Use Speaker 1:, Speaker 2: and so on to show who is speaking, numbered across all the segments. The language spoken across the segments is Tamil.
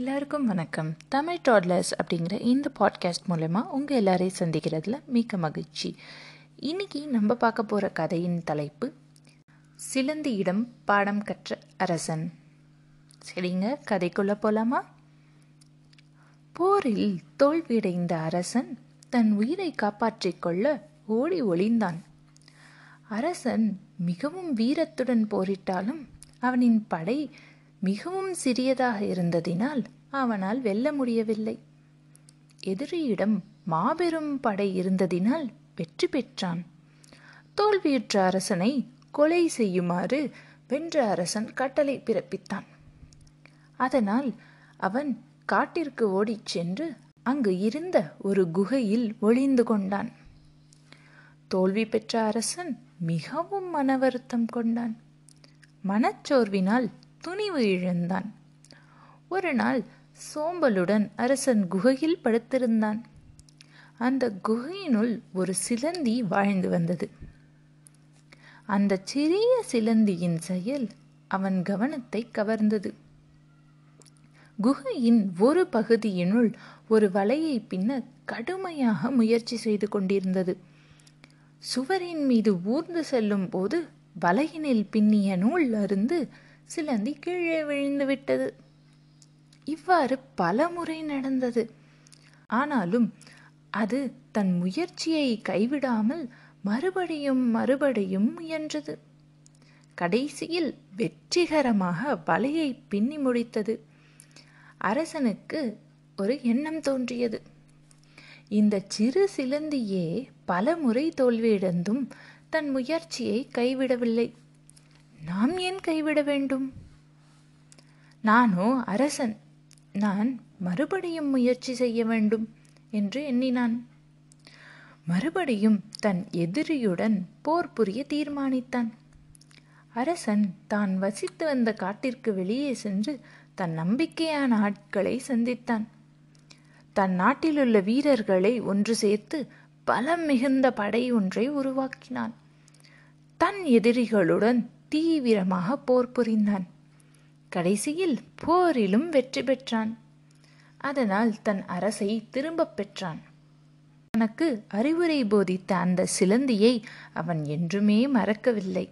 Speaker 1: எல்லாருக்கும் வணக்கம் தமிழ் டாட்லர்ஸ் அப்படிங்கிற இந்த பாட்காஸ்ட் மூலயமா உங்கள் எல்லாரையும் சந்திக்கிறதுல மிக்க மகிழ்ச்சி இன்னைக்கு நம்ம பார்க்க போகிற கதையின் தலைப்பு சிலந்தி இடம் பாடம் கற்ற அரசன் சரிங்க கதைக்குள்ளே போகலாமா போரில் தோல்வியடைந்த அரசன் தன் உயிரை காப்பாற்றிக் கொள்ள ஓடி ஒளிந்தான் அரசன் மிகவும் வீரத்துடன் போரிட்டாலும் அவனின் படை மிகவும் சிறியதாக இருந்ததினால் அவனால் வெல்ல முடியவில்லை எதிரியிடம் மாபெரும் படை இருந்ததினால் வெற்றி பெற்றான் தோல்வியுற்ற அரசனை கொலை செய்யுமாறு வென்ற அரசன் கட்டளை பிறப்பித்தான் அதனால் அவன் காட்டிற்கு ஓடிச் சென்று அங்கு இருந்த ஒரு குகையில் ஒளிந்து கொண்டான் தோல்வி பெற்ற அரசன் மிகவும் மன வருத்தம் கொண்டான் மனச்சோர்வினால் துணிவு இழந்தான் ஒரு நாள் சோம்பலுடன் அரசன் குகையில் படுத்திருந்தான் அந்த குகையினுள் ஒரு சிலந்தி வாழ்ந்து வந்தது அந்த சிறிய சிலந்தியின் செயல் அவன் கவனத்தை கவர்ந்தது குகையின் ஒரு பகுதியினுள் ஒரு வலையை பின்னர் கடுமையாக முயற்சி செய்து கொண்டிருந்தது சுவரின் மீது ஊர்ந்து செல்லும் போது வலையினில் பின்னிய நூல் அருந்து சிலந்தி கீழே விழுந்து விட்டது இவ்வாறு பல முறை நடந்தது ஆனாலும் அது தன் முயற்சியை கைவிடாமல் மறுபடியும் மறுபடியும் முயன்றது கடைசியில் வெற்றிகரமாக வலையை பின்னி முடித்தது அரசனுக்கு ஒரு எண்ணம் தோன்றியது இந்த சிறு சிலந்தியே பல முறை தோல்வியடைந்தும் தன் முயற்சியை கைவிடவில்லை நாம் ஏன் கைவிட வேண்டும் நானோ அரசன் நான் மறுபடியும் முயற்சி செய்ய வேண்டும் என்று எண்ணினான் மறுபடியும் தன் எதிரியுடன் போர் புரிய தீர்மானித்தான் அரசன் தான் வசித்து வந்த காட்டிற்கு வெளியே சென்று தன் நம்பிக்கையான ஆட்களை சந்தித்தான் தன் நாட்டிலுள்ள வீரர்களை ஒன்று சேர்த்து பலம் மிகுந்த படை ஒன்றை உருவாக்கினான் தன் எதிரிகளுடன் தீவிரமாக போர் புரிந்தான் கடைசியில் போரிலும் வெற்றி பெற்றான் அதனால் தன் அரசை திரும்பப் பெற்றான் தனக்கு அறிவுரை போதித்த அந்த சிலந்தியை அவன் என்றுமே மறக்கவில்லை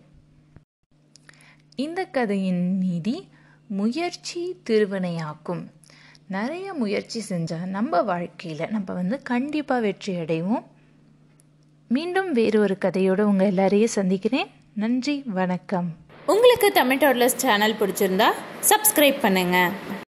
Speaker 1: இந்த கதையின் நீதி முயற்சி திருவினையாக்கும் நிறைய முயற்சி செஞ்சால் நம்ம வாழ்க்கையில் நம்ம வந்து கண்டிப்பாக வெற்றி அடைவோம் மீண்டும் ஒரு கதையோடு உங்கள் எல்லாரையும் சந்திக்கிறேன் நன்றி வணக்கம் உங்களுக்கு தமிழ் டாட்லர்ஸ் சேனல் பிடிச்சிருந்தா சப்ஸ்கிரைப் பண்ணுங்கள்